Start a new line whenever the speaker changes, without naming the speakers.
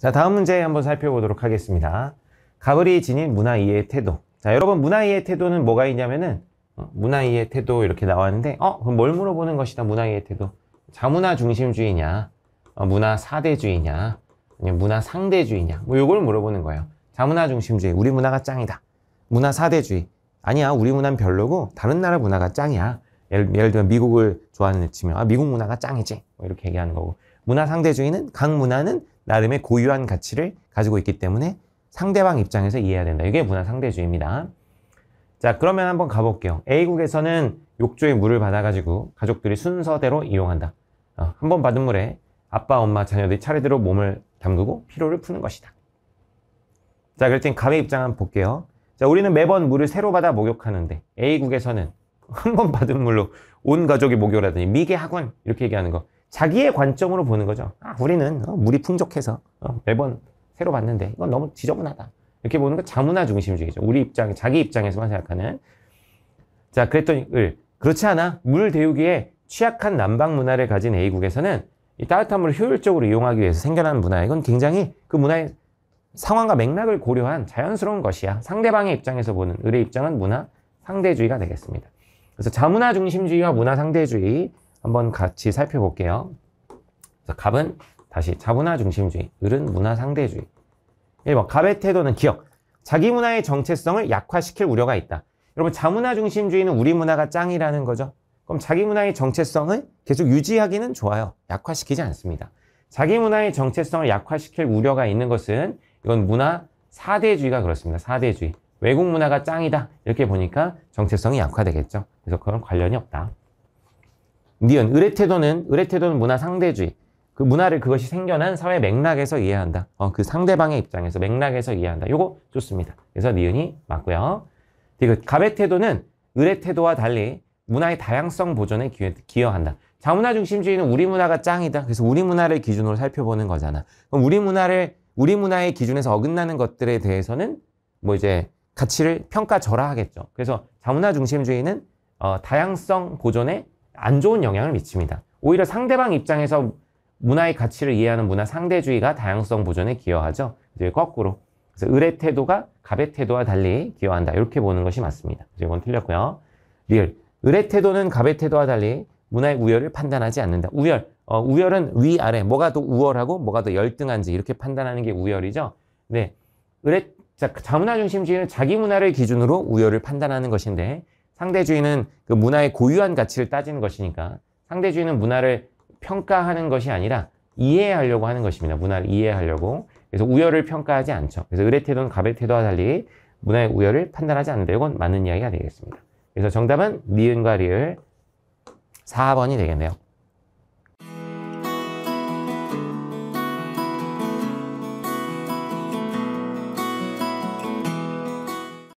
자, 다음 문제 한번 살펴보도록 하겠습니다. 가브리지진 문화 이해 태도. 자, 여러분 문화 이해 태도는 뭐가 있냐면은 어, 문화 이해 태도 이렇게 나왔는데 어, 그럼 뭘 물어보는 것이다. 문화 이해 태도. 자문화 중심주의냐? 어, 문화 사대주의냐? 아니면 문화 상대주의냐? 뭐 요걸 물어보는 거예요. 자문화 중심주의. 우리 문화가 짱이다. 문화 사대주의. 아니야. 우리 문화는 별로고 다른 나라 문화가 짱이야. 예를, 예를 들면 미국을 좋아하는 애 치면 아, 미국 문화가 짱이지. 뭐 이렇게 얘기하는 거고. 문화 상대주의는 각 문화는 나름의 고유한 가치를 가지고 있기 때문에 상대방 입장에서 이해해야 된다. 이게 문화 상대주의입니다. 자, 그러면 한번 가볼게요. A국에서는 욕조에 물을 받아가지고 가족들이 순서대로 이용한다. 어, 한번 받은 물에 아빠, 엄마, 자녀들이 차례대로 몸을 담그고 피로를 푸는 것이다. 자, 그랬더니가의 입장 한번 볼게요. 자, 우리는 매번 물을 새로 받아 목욕하는데 A국에서는 한 번 받은 물로 온 가족이 목욕을 하더니 미개하군 이렇게 얘기하는 거 자기의 관점으로 보는 거죠. 아, 우리는 어, 물이 풍족해서 어, 매번 새로 봤는데 이건 너무 지저분하다. 이렇게 보는 건 자문화 중심주의죠. 우리 입장, 자기 입장에서만 생각하는. 자, 그랬더니 을. 그렇지 않아 물 데우기에 취약한 난방 문화를 가진 A국에서는 이 따뜻한 물을 효율적으로 이용하기 위해서 생겨난 문화. 이건 굉장히 그 문화의 상황과 맥락을 고려한 자연스러운 것이야. 상대방의 입장에서 보는 을의 입장은 문화 상대주의가 되겠습니다. 그래서 자문화 중심주의와 문화 상대주의 한번 같이 살펴볼게요. 그래서 갑은 다시 자문화 중심주의, 을은 문화 상대주의. 1번 갑의 태도는 기억. 자기 문화의 정체성을 약화시킬 우려가 있다. 여러분 자문화 중심주의는 우리 문화가 짱이라는 거죠. 그럼 자기 문화의 정체성을 계속 유지하기는 좋아요. 약화시키지 않습니다. 자기 문화의 정체성을 약화시킬 우려가 있는 것은 이건 문화 사대주의가 그렇습니다. 사대주의. 외국 문화가 짱이다. 이렇게 보니까 정체성이 약화되겠죠. 그래서 그건 관련이 없다. 니은 의뢰태도는 의뢰태도는 문화 상대주의. 그 문화를 그것이 생겨난 사회 맥락에서 이해한다. 어, 그 상대방의 입장에서 맥락에서 이해한다. 요거 좋습니다. 그래서 니은이 맞고요. 디귿 갑의 태도는 의뢰 태도와 달리 문화의 다양성 보존에 기여, 한다 자문화 중심주의는 우리 문화가 짱이다. 그래서 우리 문화를 기준으로 살펴보는 거잖아. 그럼 우리 문화를 우리 문화의 기준에서 어긋나는 것들에 대해서는 뭐 이제 가치를 평가절하하겠죠. 그래서 자문화 중심주의는 어, 다양성 보존에 안 좋은 영향을 미칩니다. 오히려 상대방 입장에서 문화의 가치를 이해하는 문화 상대주의가 다양성 보존에 기여하죠. 이제 거꾸로. 그래서 을의 태도가 갑의 태도와 달리 기여한다. 이렇게 보는 것이 맞습니다. 이건 틀렸고요. 리을. 을의 태도는 갑의 태도와 달리 문화의 우열을 판단하지 않는다. 우열. 어, 우열은 위아래. 뭐가 더 우월하고 뭐가 더 열등한지 이렇게 판단하는 게 우열이죠. 네. 을의 자, 자문화 중심주의는 자기 문화를 기준으로 우열을 판단하는 것인데 상대주의는 그 문화의 고유한 가치를 따지는 것이니까 상대주의는 문화를 평가하는 것이 아니라 이해하려고 하는 것입니다. 문화를 이해하려고. 그래서 우열을 평가하지 않죠. 그래서 의례 태도는 갑의 태도와 달리 문화의 우열을 판단하지 않는다. 이건 맞는 이야기가 되겠습니다. 그래서 정답은 니은과 리을 4번이 되겠네요.